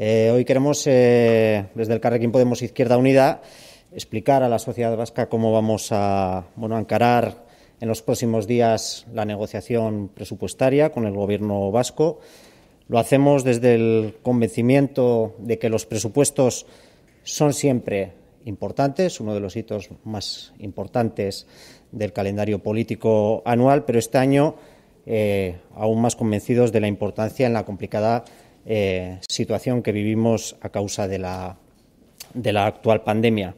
Eh, hoy queremos, eh, desde el Carrequín Podemos Izquierda Unida, explicar a la sociedad vasca cómo vamos a, bueno, a encarar en los próximos días la negociación presupuestaria con el Gobierno vasco. Lo hacemos desde el convencimiento de que los presupuestos son siempre importantes, uno de los hitos más importantes del calendario político anual, pero este año eh, aún más convencidos de la importancia en la complicada eh, situación que vivimos a causa de la, de la actual pandemia.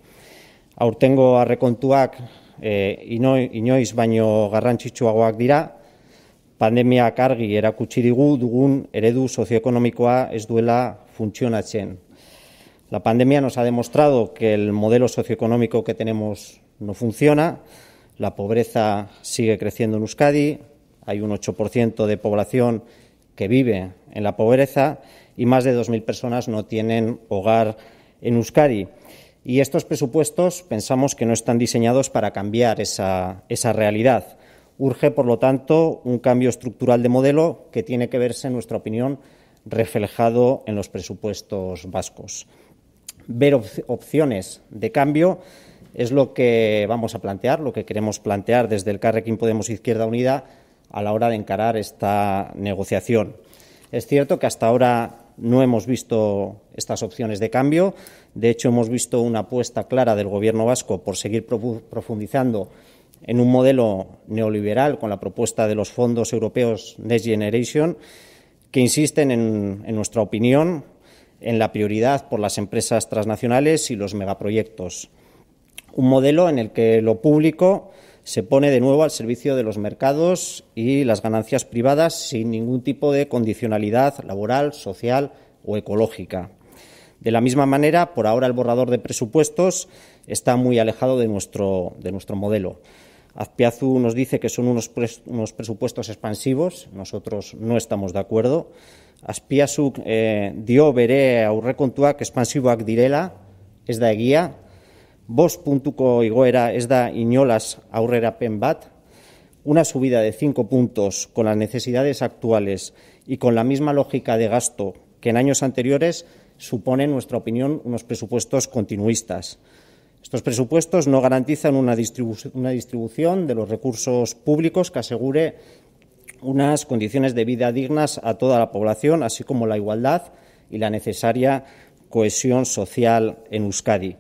Aurtengo arrekontuak eh, inoiz baino garrantzitsuagoak dira, pandemiak argi erakutsi digu dugun eredu sozioekonomikoa ez duela funtzionatzen. La pandemia nos ha demostrado que el modelo socioeconómico que tenemos no funciona, la pobreza sigue creciendo en Euskadi, hay un 8% de población que vive en la pobreza y más de 2.000 personas no tienen hogar en Euskadi. Y estos presupuestos pensamos que no están diseñados para cambiar esa, realidad. Urge, por lo tanto, un cambio estructural de modelo que tiene que verse, en nuestra opinión, reflejado en los presupuestos vascos. Ver opciones de cambio es lo que vamos a plantear, lo que queremos plantear desde el Carrequín Podemos Izquierda Unida a la hora de encarar esta negociación. Es cierto que hasta ahora no hemos visto estas opciones de cambio. De hecho, hemos visto una apuesta clara del Gobierno vasco por seguir profundizando en un modelo neoliberal con la propuesta de los fondos europeos Next Generation, que insisten, en, en nuestra opinión, en la prioridad por las empresas transnacionales y los megaproyectos. Un modelo en el que lo público se pone de nuevo al servicio de los mercados y las ganancias privadas sin ningún tipo de condicionalidad laboral, social o ecológica. De la misma manera, por ahora el borrador de presupuestos está muy alejado de nuestro, de nuestro modelo. Azpiazu nos dice que son unos, unos, presupuestos expansivos, nosotros no estamos de acuerdo. Azpiazu eh, dio bere aurrekontuak expansiboak direla, ez da egia, bost y goera esda da iñolas aurrerapen bat, una subida de cinco puntos con las necesidades actuales y con la misma lógica de gasto que en años anteriores supone, en nuestra opinión, unos presupuestos continuistas. Estos presupuestos no garantizan una distribución de los recursos públicos que asegure unas condiciones de vida dignas a toda la población, así como la igualdad y la necesaria cohesión social en Euskadi.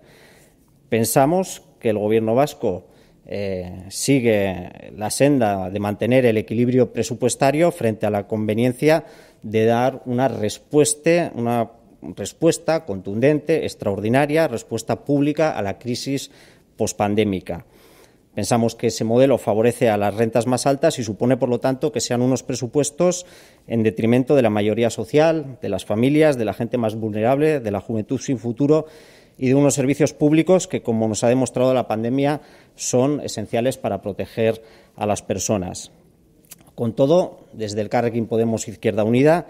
Pensamos que el Gobierno vasco eh, sigue la senda de mantener el equilibrio presupuestario frente a la conveniencia de dar una respuesta, una respuesta contundente, extraordinaria, respuesta pública a la crisis pospandémica. Pensamos que ese modelo favorece a las rentas más altas y supone, por lo tanto, que sean unos presupuestos en detrimento de la mayoría social, de las familias, de la gente más vulnerable, de la juventud sin futuro y de unos servicios públicos que, como nos ha demostrado la pandemia, son esenciales para proteger a las personas. Con todo, desde el Carrequín Podemos Izquierda Unida,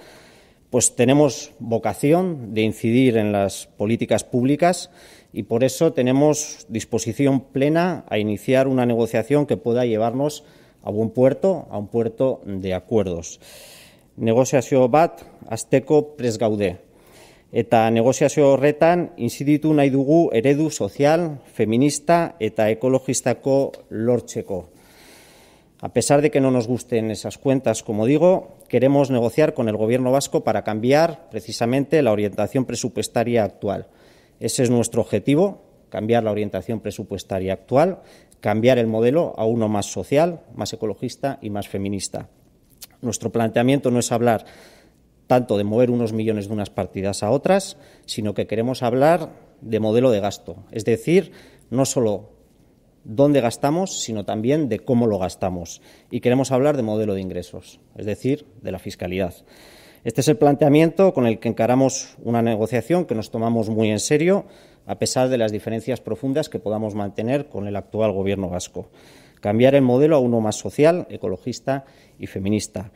pues tenemos vocación de incidir en las políticas públicas y por eso tenemos disposición plena a iniciar una negociación que pueda llevarnos a buen puerto, a un puerto de acuerdos. Negociación bat, Azteco Presgaudé. Eta negoziazio horretan inziditu nahi dugu eredu feminista eta ekologistako lortzeko. A pesar de que no nos gusten esas cuentas, como digo, queremos negociar con el Gobierno vasco para cambiar precisamente la orientación presupuestaria actual. Ese es nuestro objetivo, cambiar la orientación presupuestaria actual, cambiar el modelo a uno más social, más ecologista y más feminista. Nuestro planteamiento no es hablar tanto de mover unos millones de unas partidas a otras, sino que queremos hablar de modelo de gasto, es decir, no solo dónde gastamos, sino también de cómo lo gastamos. Y queremos hablar de modelo de ingresos, es decir, de la fiscalidad. Este es el planteamiento con el que encaramos una negociación que nos tomamos muy en serio, a pesar de las diferencias profundas que podamos mantener con el actual Gobierno vasco. Cambiar el modelo a uno más social, ecologista y feminista.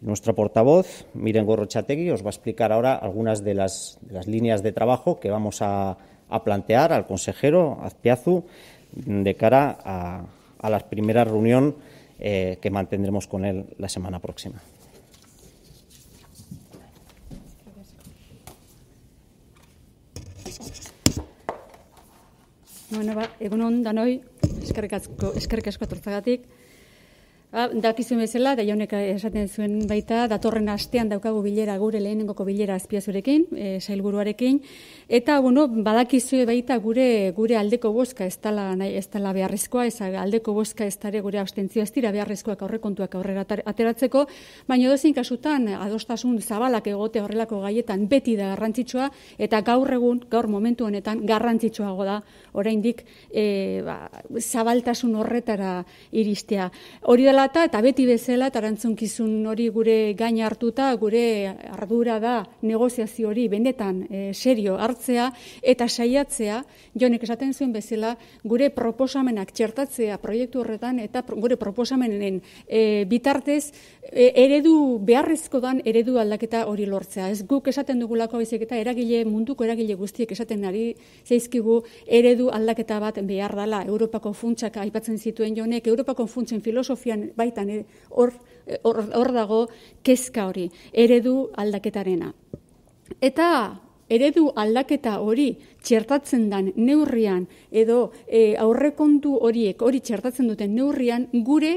Nuestra portavoz, Miren Gorrochategui, os va a explicar ahora algunas de las, líneas de trabajo que vamos a, plantear al consejero Azpiazu de cara a, la primera reunión eh, que mantendremos con él la semana próxima. Bueno, Ba, dakizuen bezala, da eh, esaten zuen baita, datorren astean daukagu bilera, gure lehenengoko bilera azpiazurekin, e, eh, sailguruarekin, eta, bueno, baita gure gure aldeko boska ez nahi, ez dala beharrezkoa, aldeko boska ez gure abstentzioa ez dira beharrezkoak aurrekontuak aurrera ateratzeko, baina dozin kasutan, eh, adostasun zabalak egote horrelako gaietan beti da garrantzitsua, eta gaur egun, gaur momentu honetan, garrantzitsuago da oraindik e, ba, zabaltasun horretara iristea. Hori dela eta, eta beti bezala, eta erantzunkizun hori gure gain hartuta, gure ardura da negoziazio hori benetan eh, serio hartzea, eta saiatzea, jonek esaten zuen bezala, gure proposamenak txertatzea proiektu horretan, eta gure proposamenen eh, bitartez, eredu beharrezko dan eredu aldaketa hori lortzea. Ez guk esaten dugulako bezik eta eragile, munduko eragile guztiek esaten ari zeizkigu eredu eredu aldaketa bat behar dala Europako funtsak aipatzen zituen jonek, Europako funtsen filosofian baitan eh, eh, hor, hor, dago kezka hori, eredu aldaketarena. Eta eredu aldaketa hori txertatzen dan neurrian edo e, aurrekontu horiek hori txertatzen duten neurrian gure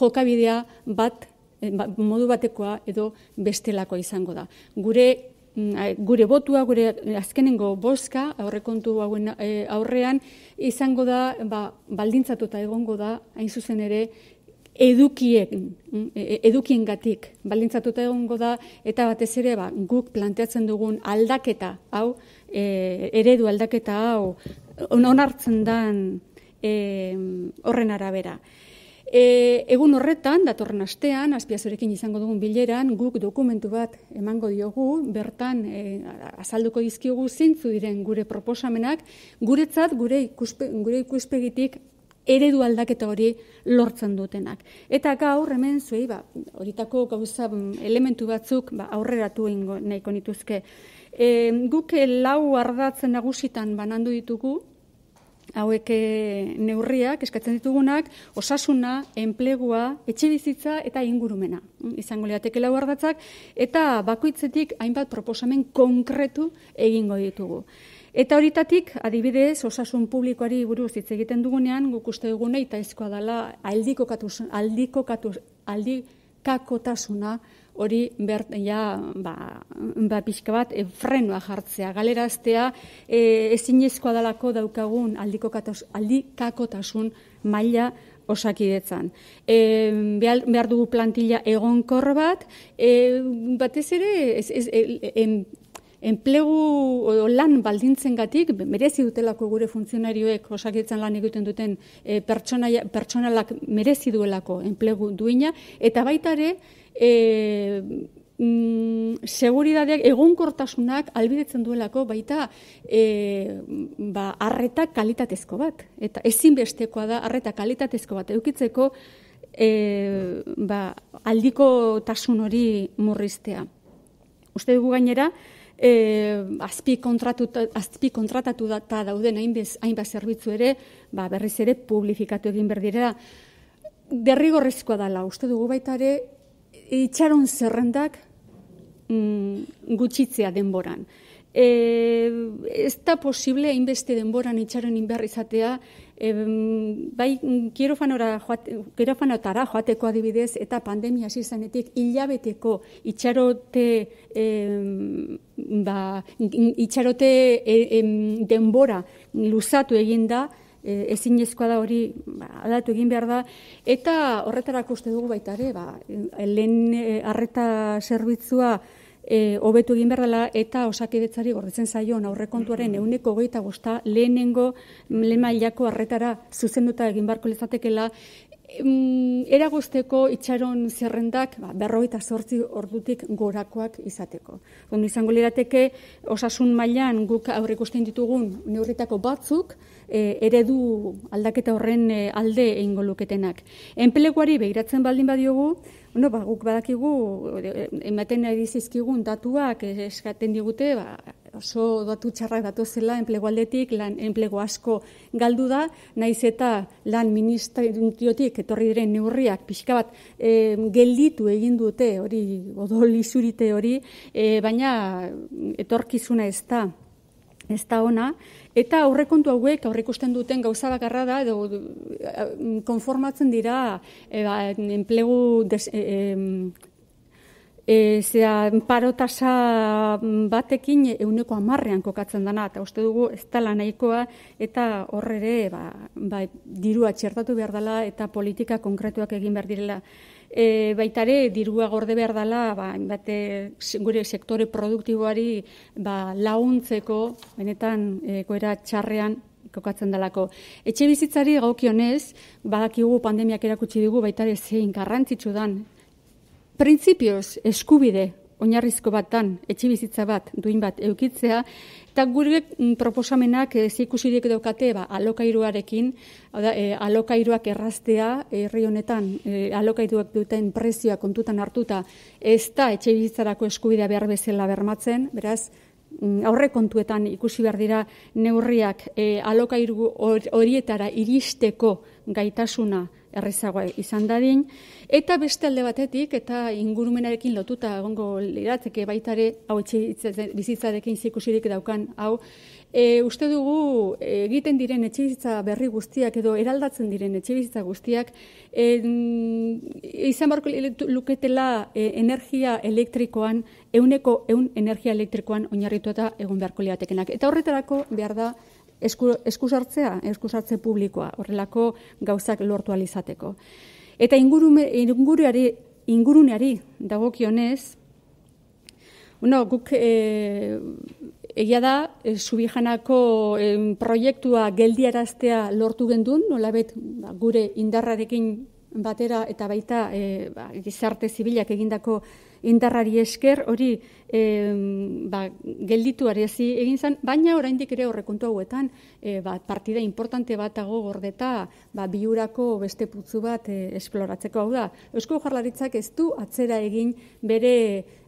jokabidea bat ba, modu batekoa edo bestelako izango da. Gure Mm, gure botua, gure eh, azkenengo boska, aurrekontu hauen eh, aurrean, izango da, ba, baldintzatuta egongo da, hain zuzen ere, edukiek, mm, e, e, edukien gatik, baldintzatuta egongo da, eta batez ere, ba, guk planteatzen dugun aldaketa, hau, e, eredu aldaketa, hau, onartzen dan, horren arabera. E, egun horretan, datorren astean, azpiazorekin izango dugun bileran, guk dokumentu bat emango diogu, bertan e, azalduko dizkigu zintzu diren gure proposamenak, guretzat gure, ikuspe, gure ikuspegitik eredu aldaketa hori lortzen dutenak. Eta gaur, hemen zuei, ba, horitako gauza mm, elementu batzuk ba, aurrera tuen nahiko nituzke. E, guk lau ardatzen nagusitan banandu ditugu, hauek eh, neurriak eskatzen ditugunak osasuna, enplegua, etxe eta ingurumena. Izango liateke lau ardatzak eta bakoitzetik hainbat proposamen konkretu egingo ditugu. Eta horitatik, adibidez, osasun publikoari buruz hitz egiten dugunean, guk uste dugune, eta izkoa dela aldiko aldikakotasuna hori ber, ja, ba, ba, pixka bat e, jartzea, galeraztea e, ezinezkoa dalako daukagun aldiko katos, aldikakotasun maila osakidetzan. E, behar, dugu plantilla egonkor bat, e, batez ere, ez, en, e, enplegu lan baldintzen gatik, merezi dutelako gure funtzionarioek osakietzen lan egiten duten e, pertsonalak merezi duelako enplegu duina, eta baita ere, e, mm, seguridadeak egonkortasunak albidetzen duelako baita e, ba, arreta kalitatezko bat. Eta ezinbestekoa da arreta kalitatezko bat edukitzeko e, ba, aldiko tasun hori murriztea. Uste dugu gainera, e, azpi, azpi kontratatu data dauden hainbez, hainbez zerbitzu ere, ba, berriz ere publifikatu egin berdira derrigorrezkoa dela. Uste dugu baita ere, itxaron zerrendak mm, gutxitzea denboran. E, ez da posible hainbeste denboran itxaron inber izatea, e, bai, kirofanora joate, joateko adibidez eta pandemia zizanetik hilabeteko itxarote, e, ba, itxarote e, denbora luzatu eginda, E, ezin da hori ba, aldatu egin behar da. Eta horretara koste dugu baita ere, ba, lehen harreta e, zerbitzua e, hobetu egin behar dela, eta osak edetzari gordetzen zaio, aurrekontuaren mm-hmm. euneko goita gozta lehenengo lehen mailako harretara zuzenduta egin barko lezatekela, Eragosteko eragozteko itxaron zerrendak ba, berroita sortzi ordutik gorakoak izateko. Ondo izango lirateke osasun mailan guk ustein ditugun neurritako batzuk eh, eredu aldaketa horren eh, alde egingo luketenak. Enpleguari behiratzen baldin badiogu, no, ba, guk badakigu, eh, ematen nahi dizizkigun datuak eskaten digute, ba, oso datu txarrak datu zela enplego aldetik, lan enplego asko galdu da, naiz eta lan ministeriotik etorri diren neurriak pixka bat gelditu egin dute hori odol izurite hori, e, baina etorkizuna ez da ez da ona, eta aurrekontu hauek aurrikusten duten gauza bakarra da edo konformatzen dira e, ba, enplegu des, e, zera, paro tasa batekin euneko amarrean kokatzen dana, eta uste dugu ez tala nahikoa, eta horre ere, ba, ba, dirua txertatu behar dela, eta politika konkretuak egin behar direla. E, baitare, dirua gorde behar dela, ba, bate, gure sektore produktiboari ba, launtzeko, benetan, e, goera txarrean, kokatzen delako. Etxe bizitzari gaukionez, badakigu pandemiak erakutsi dugu, baita ere zein garrantzitsu dan printzipioz eskubide oinarrizko batan etxibizitza bat duin bat eukitzea eta gure mm, proposamenak ez eh, ikusirik daukate ba alokairuarekin da, eh, alokairuak erraztea eh, herri honetan e, alokairuak duten prezioa kontutan hartuta ez da etxibizitzarako eskubidea behar bezala bermatzen beraz mm, aurre kontuetan ikusi behar dira neurriak e, alokairu horietara iristeko gaitasuna errezagoa izan dadin. Eta beste alde batetik, eta ingurumenarekin lotuta egongo lirateke baitare, hau etxe bizitzarekin zikusirik daukan, hau, e, uste dugu egiten diren etxe berri guztiak edo eraldatzen diren etxe guztiak, izan barko luketela e, energia elektrikoan, euneko eun energia elektrikoan oinarritu eta egon beharko liatekenak. Eta horretarako behar da, eskusartzea, eskusartze publikoa, horrelako gauzak lortu alizateko. Eta inguruneari dagokionez, guk eh, egia da, eh, subijanako eh, proiektua geldiaraztea lortu gendun, nolabet ba, gure indarrarekin batera eta baita e, ba, gizarte zibilak egindako indarrari esker hori e, ba, gelditu ari egin zen, baina oraindik ere horrekuntu hauetan e, ba, partida importante batago gordeta ba, biurako beste putzu bat e, esploratzeko hau da. Eusko Jarlaritzak ez du atzera egin bere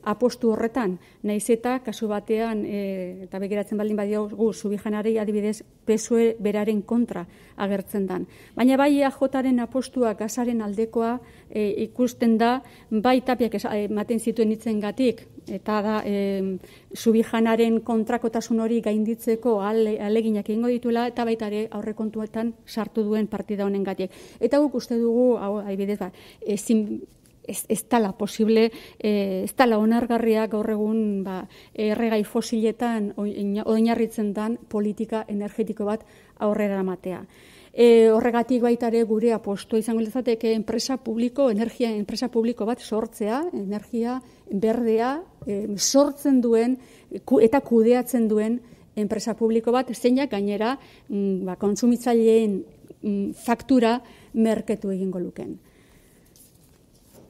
apostu horretan, naiz eta kasu batean, e, eta begiratzen baldin badiogu, zubi adibidez, pesue beraren kontra agertzen dan. Baina bai AJaren apostua gazaren aldekoa e, ikusten da, bai tapiak ematen zituen hitzen gatik, eta da e, subijanaren kontrakotasun hori gainditzeko ale, aleginak egingo dituela, eta baita ere kontuetan sartu duen partida honen gatik. Eta guk uste dugu, hau, adibidez, ba, ezin ez, ez tala posible, e, ez tala onargarriak gaur egun ba, erregai fosiletan oinarritzen dan politika energetiko bat aurrera matea. E, horregatik baita ere gure aposto izango lezateke enpresa publiko, energia enpresa publiko bat sortzea, energia berdea e, sortzen duen eta kudeatzen duen enpresa publiko bat, zeinak gainera mm, ba, konsumitzaileen mm, faktura merketu egingo lukeen.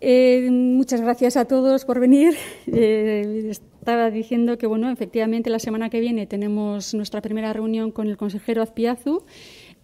Eh, muchas gracias a todos por venir. Eh, estaba diciendo que, bueno, efectivamente la semana que viene tenemos nuestra primera reunión con el consejero Azpiazu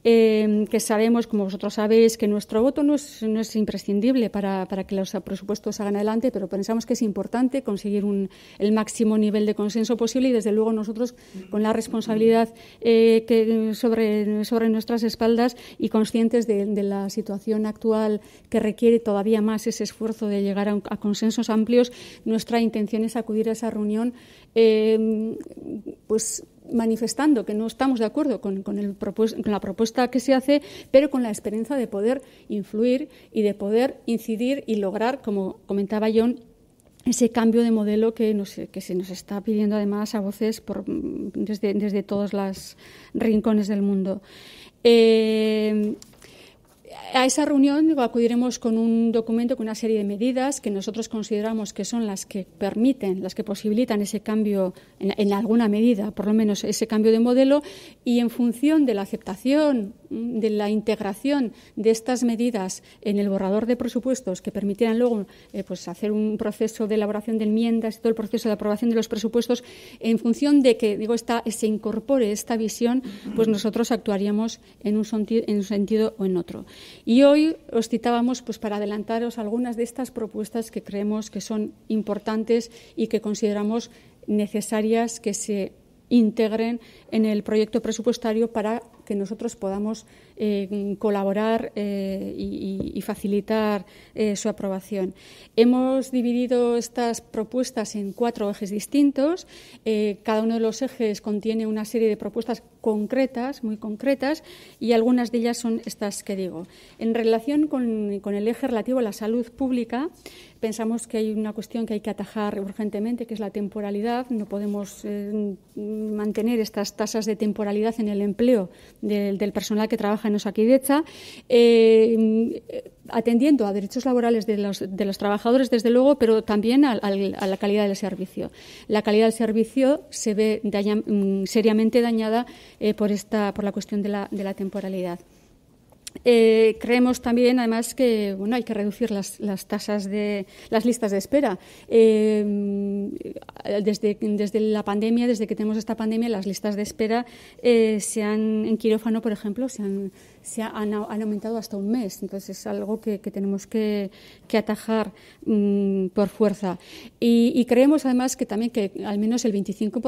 Em, que sabemos, como vosotros sabéis, que nuestro voto no es, imprescindible para, que los presupuestos salgan adelante, pero pensamos que es importante conseguir el máximo nivel de consenso posible y, desde luego, nosotros, con la responsabilidad eh, que sobre, sobre nuestras espaldas y conscientes de, la situación actual que requiere todavía más ese esfuerzo de llegar a, consensos amplios, nuestra intención es acudir a esa reunión, em, pues manifestando que no estamos de acuerdo con, la propuesta que se hace, pero con la experiencia de poder influir y de poder incidir y lograr, como comentaba John, ese cambio de modelo que, se nos está pidiendo además a voces desde, todos los rincones del mundo. Eh, a esa reunión acudiremos con un documento, con una serie de medidas que nosotros consideramos que son las que permiten, las que posibilitan ese cambio, en, en, alguna medida, por lo menos ese cambio de modelo, y en función de la aceptación Mm, de la integración de estas medidas en el borrador de presupuestos que permitieran luego eh, pues hacer un proceso de elaboración de enmiendas y todo el proceso de aprobación de los presupuestos en función de que digo esta, se incorpore esta visión pues nosotros actuaríamos en un, en un sentido o en otro y hoy os citábamos pues para adelantaros algunas de estas propuestas que creemos que son importantes y que consideramos necesarias que se integren en el proyecto presupuestario para que nosotros podamos eh, colaborar eh, y, facilitar eh, su aprobación. Hemos dividido estas propuestas en cuatro ejes distintos. cada uno de los ejes contiene una serie de propuestas concretas, muy concretas, y algunas de ellas son estas que digo. En relación con, el eje relativo a la salud pública, pensamos que hay una cuestión que hay que atajar urgentemente, que es la temporalidad. No podemos mantener estas tasas de temporalidad en el empleo del, personal que trabaja en Osakidecha, eh, atendiendo a derechos laborales de los, de los, trabajadores, desde luego, pero también a, la calidad del servicio. La calidad del servicio se ve mm, seriamente dañada eh, por, esta, por la cuestión de la, de la temporalidad. Eh, creemos también, además, que bueno, hay que reducir las, tasas de las listas de espera. Eh, desde, desde, la pandemia, desde que tenemos esta pandemia, las listas de espera eh, en quirófano, por ejemplo, se han, se han, aumentado hasta un mes. Entonces es algo que, tenemos que, atajar mm, por fuerza. Y, creemos además que también que al menos el 25%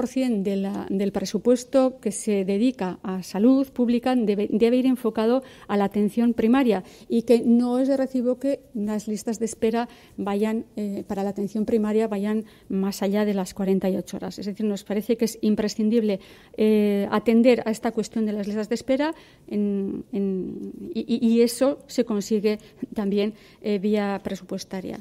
del presupuesto que se dedica a salud pública debe, ir enfocado a la atención primaria y que no es de recibo que las listas de espera vayan eh, para la atención primaria vayan más allá de las 48 horas. Es decir, nos parece que es imprescindible eh, atender a esta cuestión de las listas de espera en, en Mm, y, eso se consigue también eh, vía presupuestaria.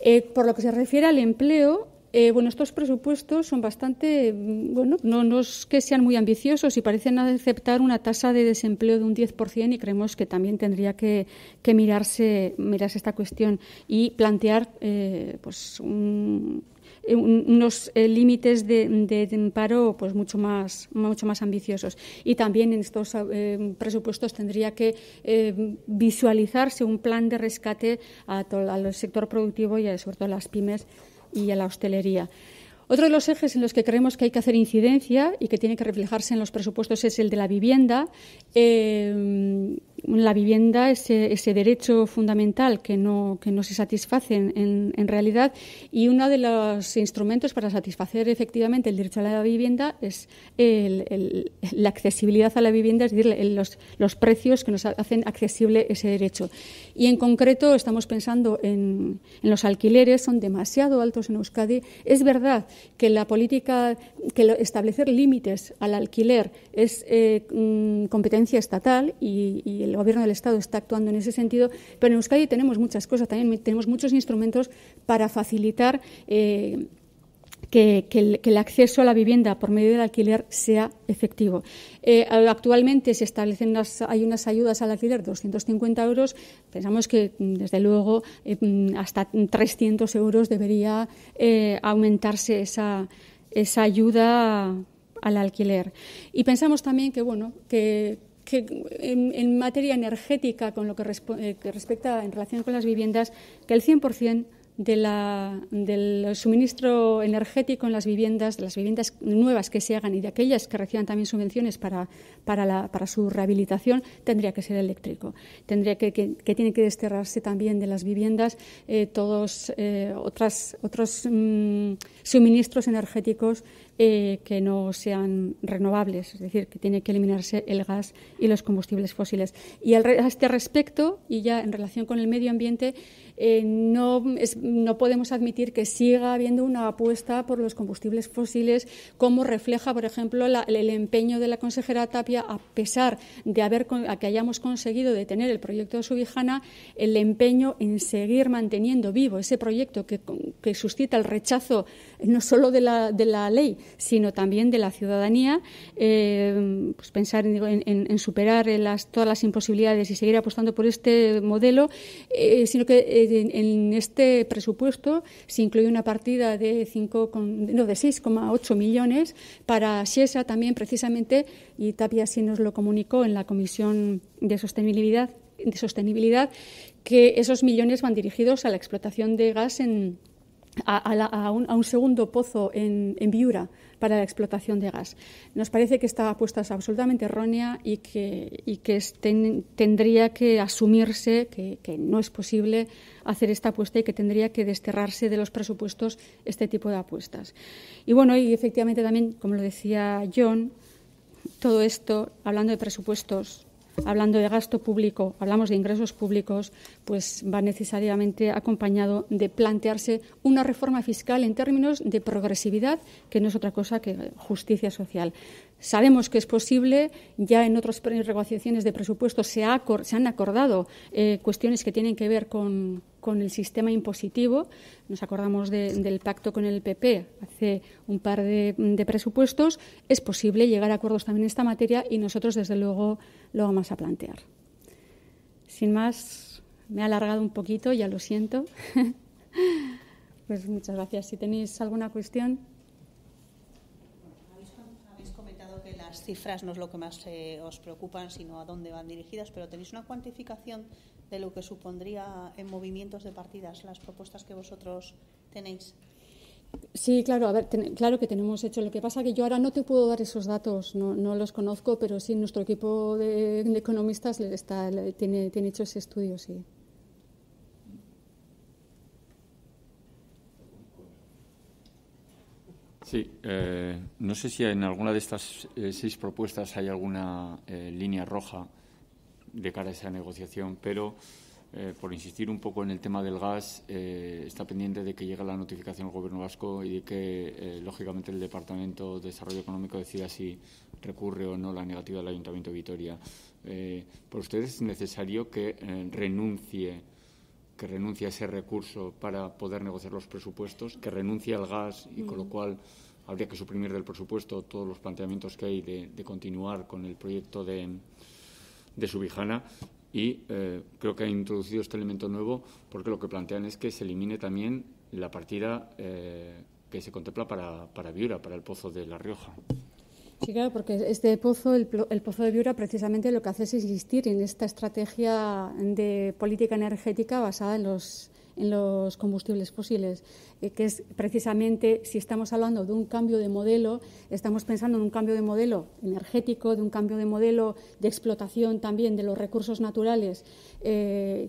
Eh, por lo que se refiere al empleo, eh, bueno, estos presupuestos son bastante, mm, bueno, no, es que sean muy ambiciosos y parecen aceptar una tasa de desempleo de un 10% y creemos que también tendría que, mirarse, esta cuestión y plantear eh, pues, eh, unos límites de, paro pues mucho más mucho más ambiciosos y también en estos presupuestos tendría que visualizarse un plan de rescate a al sector productivo y sobre todo a las pymes y a la hostelería. Otro de los ejes en los que creemos que hay que hacer incidencia y que tiene que reflejarse en los presupuestos es el de la vivienda. Eh, la vivienda, ese, ese derecho fundamental que no, que no se satisface en, realidad. Y uno de los instrumentos para satisfacer efectivamente el derecho a la vivienda es la accesibilidad a la vivienda, es decir, los, los, precios que nos hacen accesible ese derecho. Y en concreto estamos pensando en, los alquileres, son demasiado altos en Euskadi. Es verdad que la política, que establecer límites al alquiler es eh, mm, competencia estatal y el gobierno del Estado está actuando en ese sentido, pero en Euskadi tenemos muchas cosas, también tenemos muchos instrumentos para facilitar eh, que, el, acceso a la vivienda por medio del alquiler sea efectivo. Eh, actualmente se establecen unas, hay unas ayudas al alquiler de 250 euros. Pensamos que, desde luego, eh, hasta 300 euros debería aumentarse esa, esa ayuda al alquiler. Y pensamos también que, bueno, que que en, materia energética, con lo eh, que, respecta en relación con las viviendas, que el 100% del suministro energético en las viviendas, las viviendas nuevas que se hagan y de aquellas que reciban también subvenciones para, para, su rehabilitación, tendría que ser eléctrico. Tendría que, que, tiene que desterrarse también de las viviendas eh, todos eh, otras, otros mm, suministros energéticos eh, que no sean renovables, es decir, que tiene que eliminarse el gas y los combustibles fósiles. Y a este respecto, y ya en relación con el medio ambiente, eh, no, podemos admitir que siga habiendo una apuesta por los combustibles fósiles, como refleja, por ejemplo, el empeño de la consejera Tapia, a pesar de haber, a que hayamos conseguido detener el proyecto de Subijana, el empeño en seguir manteniendo vivo ese proyecto que, suscita el rechazo no solo de la, ley, sino también de la ciudadanía, eh, pues pensar en, superar todas las imposibilidades y seguir apostando por este modelo, eh, sino que en, este presupuesto se incluye una partida de, de 6,8 millones para Siesa también precisamente, y Tapia sí nos lo comunicó en la Comisión de Sostenibilidad, que esos millones van dirigidos a la explotación de gas en, a, un, segundo pozo en, en Viura para la explotación de gas. Nos parece que esta apuesta es absolutamente errónea y que, tendría que asumirse que, que no es posible hacer esta apuesta y que tendría que desterrarse de los presupuestos este tipo de apuestas. Y bueno, y efectivamente también, como lo decía John, todo esto, hablando de presupuestos, hablando de gasto público, hablamos de ingresos públicos, pues va necesariamente acompañado de plantearse una reforma fiscal en términos de progresividad, que no es otra cosa que justicia social. Sabemos que es posible, ya en otras negociaciones de presupuestos se, se han acordado eh, cuestiones que tienen que ver con, el sistema impositivo. Nos acordamos del pacto con el PP hace un par de presupuestos. Es posible llegar a acuerdos también en esta materia y nosotros, desde luego, lo vamos a plantear. Sin más, me he alargado un poquito, ya lo siento. pues muchas gracias. Si tenéis alguna cuestión. Habéis comentado que las cifras no es lo que más eh, os preocupan, sino a dónde van dirigidas, pero tenéis una cuantificación de lo que supondría en movimientos de partidas las propuestas que vosotros tenéis. Sí, claro, a ver, claro que tenemos hecho. Lo que pasa que yo ahora no te puedo dar esos datos, no, los conozco, pero sí, nuestro equipo de, economistas está, tiene, tiene hecho ese estudio, sí. Eh, no sé si en alguna de estas eh, seis propuestas hay alguna eh, línea roja de cara a esa negociación, pero eh, por insistir un poco en el tema del gas, eh, está pendiente de que llegue la notificación al Gobierno vasco y de que, eh, lógicamente, el Departamento de Desarrollo Económico decida si recurre o no la negativa del Ayuntamiento de Vitoria. ¿Por ustedes es necesario que renuncie que renuncie a ese recurso para poder negociar los presupuestos, que renuncie al gas y con lo cual habría que suprimir del presupuesto todos los planteamientos que hay de, continuar con el proyecto de, de Subijana y eh, creo que ha introducido este elemento nuevo porque lo que plantean es que se elimine también la partida eh, que se contempla para, para Viura, para el Pozo de La Rioja. Sí, claro, porque este pozo, el, pozo de Viura, precisamente lo que hace es insistir en esta estrategia de política energética basada en los en los combustibles fósiles, eh, que es precisamente, si estamos hablando de un cambio de modelo, estamos pensando en un cambio de modelo energético, de un cambio de modelo de explotación también de los recursos naturales. Eh,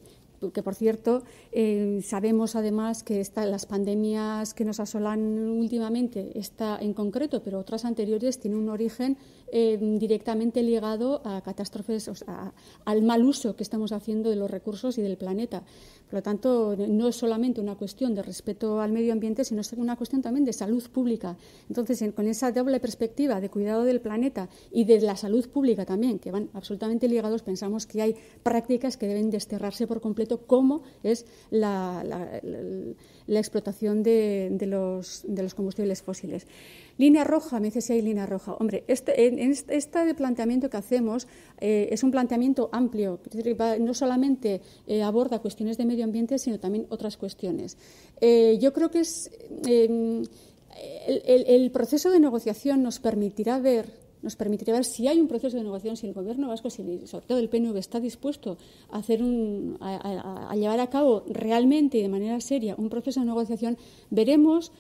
que por cierto eh, sabemos además que las pandemias que nos asolan últimamente, esta en concreto, pero otras anteriores, tienen un origen Em, directamente ligado a catástrofes, al mal uso que estamos haciendo de los recursos y del planeta. Por lo tanto, no es solamente una cuestión de respeto al medio ambiente, sino es una cuestión también de salud pública. Entonces, con esa doble perspectiva de cuidado del planeta y de la salud pública también, que van absolutamente ligados, pensamos que hay prácticas que deben desterrarse por completo, como es la, explotación de los combustibles fósiles. Línea roja, me dice si hay línea roja. Hombre, este, en, planteamiento que hacemos eh, es un planteamiento amplio, no solamente eh, aborda cuestiones de medio ambiente, sino también otras cuestiones. Eh, yo creo que es em, el, proceso de negociación nos permitirá ver nos permitirá ver si hay un proceso de negociación, si el Gobierno vasco, si sobre todo el PNV está dispuesto a, hacer un, a, llevar a cabo realmente y de manera seria un proceso de negociación, veremos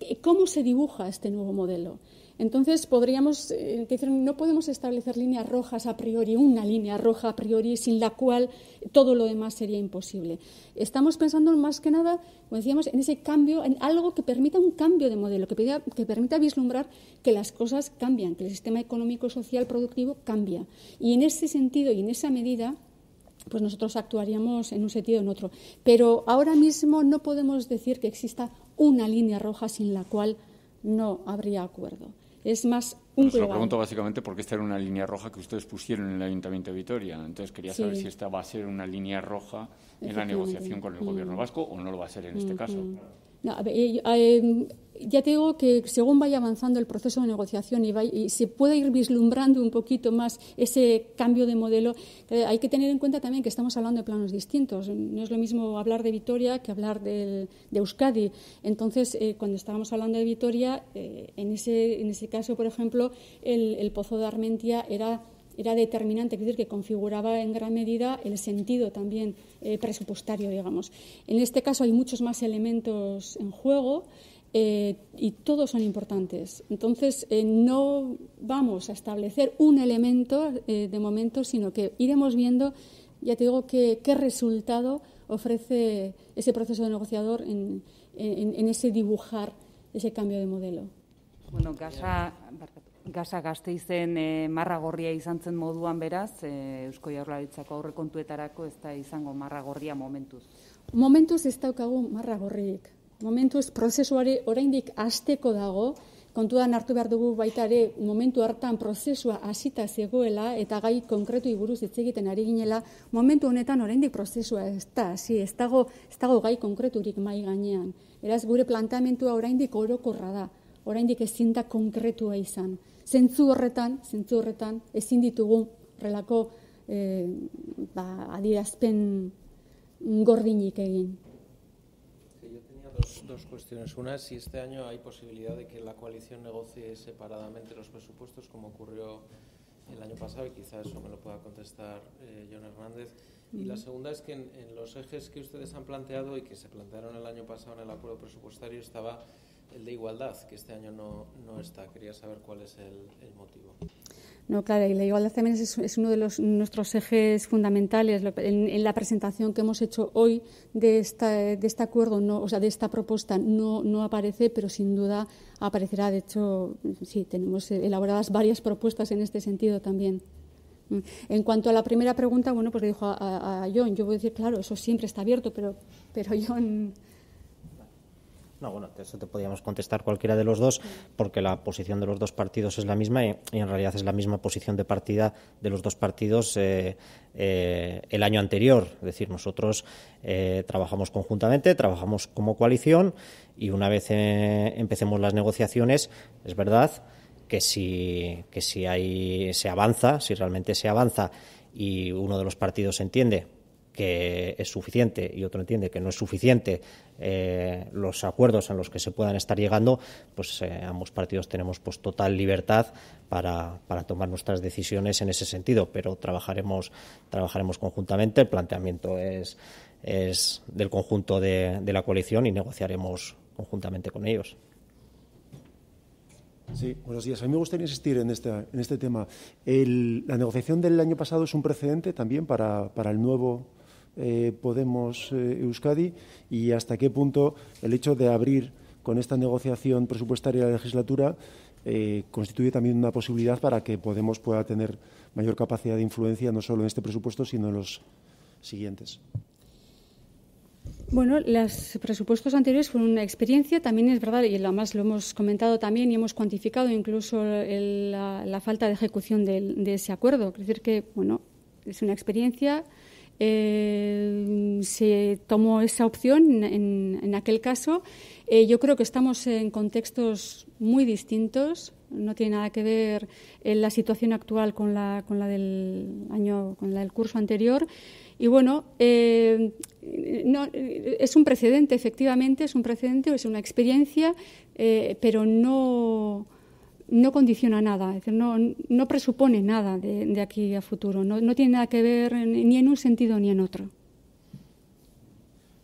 eh, cómo se dibuja este nuevo modelo. Entonces podríamos, eh, decir, no podemos establecer líneas rojas a priori, una línea roja a priori sin la cual todo lo demás sería imposible. Estamos pensando más que nada, como decíamos, en ese cambio, en algo que permita un cambio de modelo, que permita vislumbrar que las cosas cambian, que el sistema económico, social, productivo cambia. Y en ese sentido y en esa medida pues nosotros actuaríamos en un sentido o en otro. Pero ahora mismo no podemos decir que exista una línea roja sin la cual no habría acuerdo. Es más un lo pregunto básicamente porque esta era una línea roja que ustedes pusieron en el Ayuntamiento de Vitoria. Entonces quería saber si esta va a ser una línea roja en la negociación con el Gobierno mm. vasco o no lo va a ser en este mm, caso. Mm. No, eh, eh, ya te digo que según vaya avanzando el proceso de negociación y, se pueda ir vislumbrando un poquito más ese cambio de modelo, eh, hay que tener en cuenta también que estamos hablando de planos distintos. No es lo mismo hablar de Vitoria que hablar de Euskadi. Entonces, cuando estábamos hablando de Vitoria, en, ese, en, ese, caso, por ejemplo, el, el pozo de Armentia era era determinante, es decir, que configuraba en gran medida el sentido también eh, presupuestario, digamos. En este caso hay muchos más elementos en juego. Eh, y todos son importantes. Entonces, eh, no vamos a establecer un elemento de momento, sino que iremos viendo, ya te digo, qué, resultado ofrece ese proceso de negociador en, en ese dibujar ese cambio de modelo. Bueno, Casa, gaza gazte izen e, eh, marra gorria izan zen moduan beraz, e, Eusko Jaurlaritzako aurre kontuetarako ez da izango marra gorria momentuz. Momentuz ez daukagu marra gorriik. Momentuz prozesuari oraindik asteko dago, kontuan hartu behar dugu baita ere momentu hartan prozesua hasita zegoela eta gai konkretu iburuz ez egiten ari ginela, momentu honetan oraindik prozesua ez da, ez, dago, ez dago gai konkreturik mai gainean. Eraz gure plantamentua oraindik orokorra da. oraindik que sienta konkretua izan. Zentzu horretan, zentzu horretan, ezin ditugu relako e, eh, ba, adierazpen gordinik egin. Dos, dos, cuestiones. Una, si este año hay posibilidad de que la coalición negocie separadamente los presupuestos, como ocurrió el año pasado, y quizás eso me lo pueda contestar eh, John Hernández. Y la segunda es que en, en, los ejes que ustedes han planteado y que se plantearon el año pasado en el acuerdo presupuestario estaba el de igualdad, que este año no, no está. Quería saber cuál es el, motivo. No, claro, y la igualdad también es, es uno de los, nuestros ejes fundamentales. En, la presentación que hemos hecho hoy de, esta, de este acuerdo, no, o sea, de esta propuesta, no, no aparece, pero sin duda aparecerá. De hecho, sí, tenemos elaboradas varias propuestas en este sentido también. En cuanto a la primera pregunta, bueno, pues le dijo a, a, John, yo voy a decir, claro, eso siempre está abierto, pero, pero John. No, bueno, eso te podríamos contestar cualquiera de los dos, porque la posición de los dos partidos es la misma y, en realidad es la misma posición de partida de los dos partidos eh, eh, el año anterior. Es decir, nosotros eh, trabajamos conjuntamente, trabajamos como coalición y una vez empecemos las negociaciones, es verdad que si, que si hay, se avanza, si realmente se avanza y uno de los partidos entiende que es suficiente y otro entiende que no es suficiente eh, los acuerdos en los que se puedan estar llegando, pues eh, ambos partidos tenemos pues, total libertad para, tomar nuestras decisiones en ese sentido, pero trabajaremos, trabajaremos conjuntamente. El planteamiento es, es del conjunto de, la coalición y negociaremos conjuntamente con ellos. Sí, buenos días. A mí me gustaría insistir en este, en este tema. la negociación del año pasado es un precedente también para, para el nuevo eh, Podemos eh, Euskadi y hasta qué punto el hecho de abrir con esta negociación presupuestaria de la legislatura eh, constituye también una posibilidad para que Podemos pueda tener mayor capacidad de influencia no solo en este presupuesto, sino en los siguientes. Bueno, los presupuestos anteriores fueron una experiencia, también es verdad, y además lo hemos comentado también y hemos cuantificado incluso la, falta de ejecución de, de ese acuerdo. Es decir, que, bueno, es una experiencia, eh, se tomó esa opción en, aquel caso. Eh, yo creo que estamos en contextos muy distintos. No tiene nada que ver eh, la situación actual con la, del año, con la del curso anterior. Y bueno, es un precedente, efectivamente, es un precedente, o es una experiencia, pero no no condiciona nada, es decir, no, presupone nada de, aquí a futuro, no, tiene nada que ver ni en un sentido ni en otro.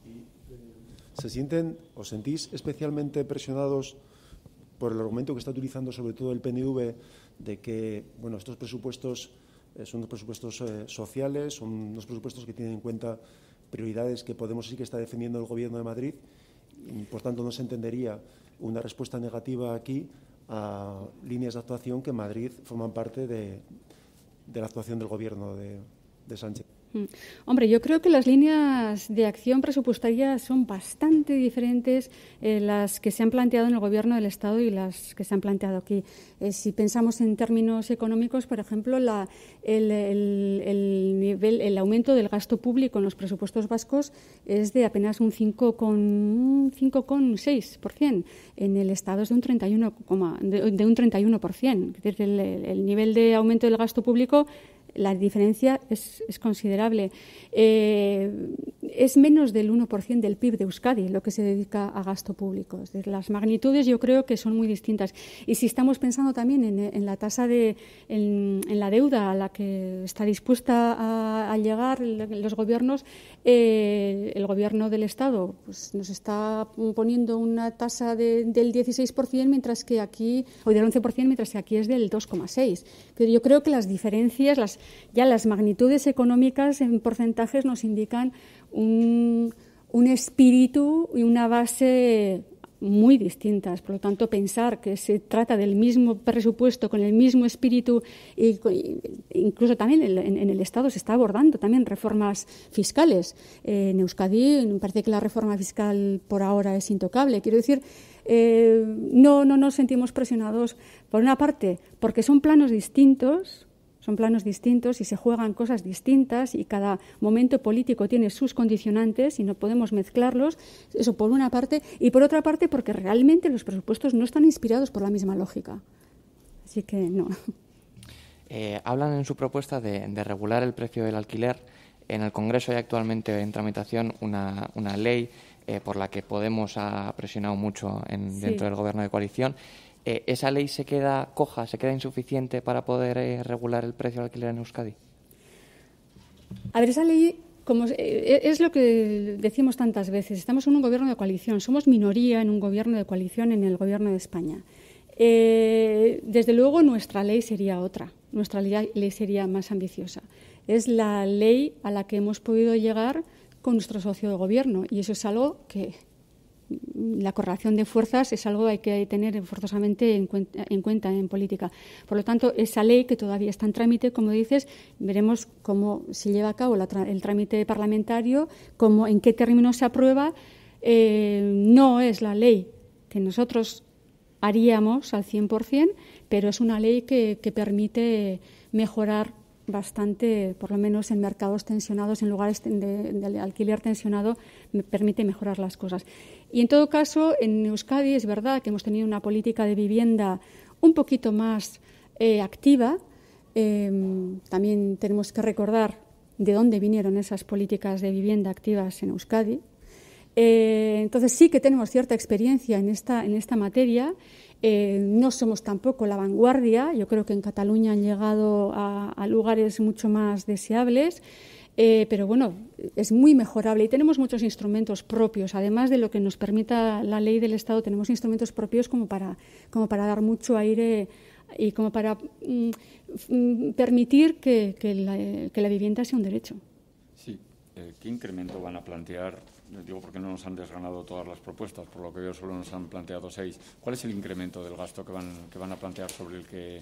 Eh, ¿Se sienten o sentís especialmente presionados por el argumento que está utilizando sobre todo el PNV de que bueno, estos presupuestos eh, son unos presupuestos eh, sociales, son unos presupuestos que tienen en cuenta prioridades que Podemos decir que está defendiendo el Gobierno de Madrid? Y, por tanto, no se entendería una respuesta negativa aquí a líneas de actuación que en Madrid forman parte de, la actuación del gobierno de Sánchez. Mm. Hombre, yo creo que las líneas de acción presupuestaria son bastante diferentes eh, las que se han planteado en el Gobierno del Estado y las que se han planteado aquí. Eh, si pensamos en términos económicos, por ejemplo, la, el, nivel, el aumento del gasto público en los presupuestos vascos es de apenas un 5,6%. En el Estado es de un 31%. De, un 31% es decir, el nivel de aumento del gasto público la diferencia es, considerable. Eh, es menos del 1% del PIB de Euskadi lo que se dedica a gasto público. Es las magnitudes yo creo que son muy distintas. Y si estamos pensando también en, la tasa de en, la deuda a la que está dispuesta a, llegar los gobiernos, eh, el gobierno del Estado pues, nos está poniendo una tasa del 16% mientras que aquí, o del 11% mientras que aquí es del 2,6. Pero yo creo que las diferencias, las ya las magnitudes económicas en porcentajes nos indican un, espíritu y una base muy distintas. Por lo tanto, pensar que se trata del mismo presupuesto, con el mismo espíritu, incluso también en el Estado se está abordando también reformas fiscales. Eh, en Euskadi me parece que la reforma fiscal por ahora es intocable. Quiero decir, eh, no, no nos sentimos presionados, por una parte, porque son planos distintos, son planos distintos y se juegan cosas distintas y cada momento político tiene sus condicionantes y no podemos mezclarlos, eso por una parte, y por otra parte porque realmente los presupuestos no están inspirados por la misma lógica. Así que no. Eh, hablan en su propuesta de, regular el precio del alquiler. En el Congreso hay actualmente en tramitación una, ley eh, por la que Podemos ha presionado mucho en, dentro del gobierno de coalición. Eh, ¿esa ley se queda coja, se queda insuficiente para poder eh, regular el precio del alquiler en Euskadi? A ver, esa ley como, eh, es lo que decimos tantas veces. Estamos en un gobierno de coalición, somos minoría en un gobierno de coalición en el gobierno de España. desde luego nuestra ley sería otra, nuestra ley sería más ambiciosa. Es la ley a la que hemos podido llegar con nuestro socio de gobierno y eso es algo que la correlación de fuerzas es algo que hay que tener forzosamente en cuenta, en política. Por lo tanto, esa ley que todavía está en trámite, como dices, veremos cómo se lleva a cabo el trámite parlamentario, cómo, en qué términos se aprueba. Eh, no es la ley que nosotros haríamos al 100%, pero es una ley que permite mejorar bastante, por lo menos en mercados tensionados, en lugares de, alquiler tensionado, permite mejorar las cosas. Y en todo caso, en Euskadi es verdad que hemos tenido una política de vivienda un poquito más eh, activa. Em, también tenemos que recordar de dónde vinieron esas políticas de vivienda activas en Euskadi. Eh, entonces sí que tenemos cierta experiencia en esta, en esta materia eh, no somos tampoco la vanguardia, yo creo que en Cataluña han llegado a, lugares mucho más deseables. Eh, pero bueno, es muy mejorable y tenemos muchos instrumentos propios. Además de lo que nos permita la ley del Estado, tenemos instrumentos propios como para, como para dar mucho aire y como para mm, mm, permitir que, la, que, la, vivienda sea un derecho. Sí. Eh, ¿Qué incremento van a plantear digo porque no nos han desgranado todas las propuestas, por lo que veo solo nos han planteado seis. ¿Cuál es el incremento del gasto que van, que van a plantear sobre el, que,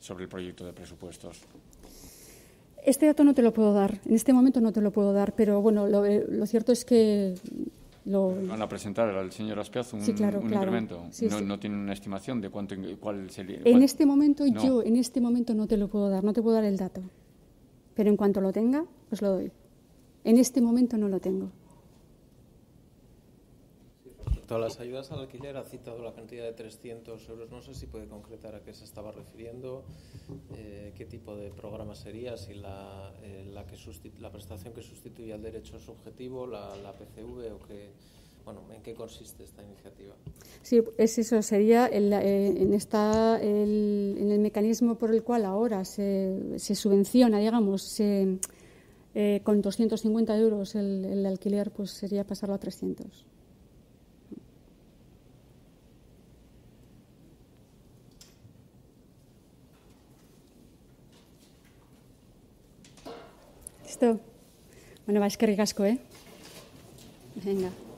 sobre el proyecto de presupuestos? Este dato no te lo puedo dar, en este momento no te lo puedo dar, pero bueno, lo, eh, cierto es que lo... Van a presentar al señor Aspiazo un, incremento. no, tienen una estimación de cuánto, cuál sería. En este momento yo, en este momento no te lo puedo dar, no te puedo dar el dato. Pero en cuanto lo tenga, pues lo doy. En este momento no lo tengo las ayudas al alquiler, ha citado la cantidad de 300 euros. No sé si puede concretar a qué se estaba refiriendo, eh, qué tipo de programa sería, si la, eh, la, que la prestación que sustituye al derecho subjetivo, la, la PCV o qué. Bueno, ¿en qué consiste esta iniciativa? Sí, es eso, sería eh, en, el, en el mecanismo por el cual ahora se, subvenciona, digamos, con 250 euros el, el alquiler, pues sería pasarlo a 300. listo. Bueno, ba, eskerrik asko, eh? Venga.